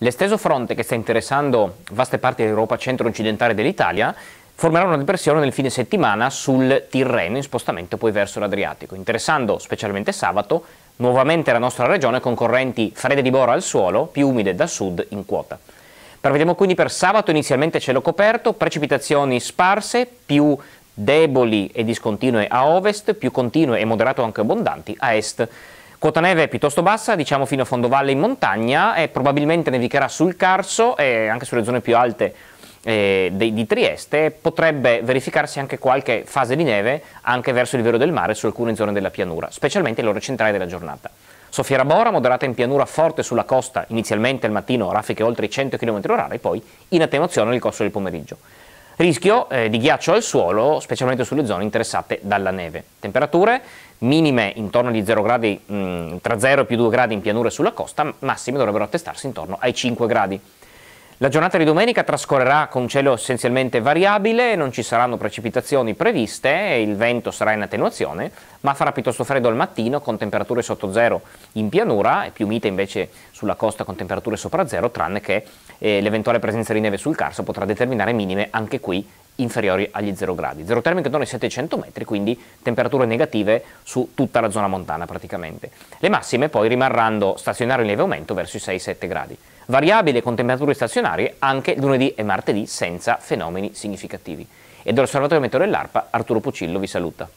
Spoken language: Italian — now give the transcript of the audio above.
L'esteso fronte che sta interessando vaste parti dell'Europa centro-occidentale dell'Italia formerà una depressione nel fine settimana sul Tirreno in spostamento poi verso l'Adriatico, interessando specialmente sabato nuovamente la nostra regione con correnti fredde di bora al suolo, più umide da sud in quota. Prevediamo quindi per sabato inizialmente cielo coperto, precipitazioni sparse, più deboli e discontinue a ovest, più continue e moderato anche abbondanti a est. Quota neve è piuttosto bassa, diciamo fino a fondovalle in montagna e probabilmente nevicherà sul Carso e anche sulle zone più alte eh, di, di, Trieste. Potrebbe verificarsi anche qualche fase di neve anche verso il livello del mare su alcune zone della pianura, specialmente l'ora centrale della giornata. Sofia Rabora, moderata in pianura forte sulla costa, inizialmente al mattino raffiche oltre i 100 km h poi in attenuazione nel corso del pomeriggio. Rischio eh, di ghiaccio al suolo, specialmente sulle zone interessate dalla neve. Temperature minime intorno agli 0 gradi, mh, mm, tra 0 e più 2 gradi in pianura e sulla costa, massime dovrebbero attestarsi intorno ai 5 gradi. La giornata di domenica trascorrerà con cielo essenzialmente variabile, non ci saranno precipitazioni previste, il vento sarà in attenuazione, ma farà piuttosto freddo al mattino con temperature sotto zero in pianura e più mite invece sulla costa con temperature sopra zero, tranne che eh, l'eventuale presenza di neve sul Carso potrà determinare minime anche qui inferiori agli 0 gradi. Zero termico intorno ai 700 metri, quindi temperature negative su tutta la zona montana praticamente. Le massime poi rimarranno stazionarie in lieve aumento verso i 6-7 gradi variabile con temperature stazionarie anche lunedì e martedì senza fenomeni significativi. E dall'osservatorio meteo dell'ARPA Arturo Pucillo vi saluta.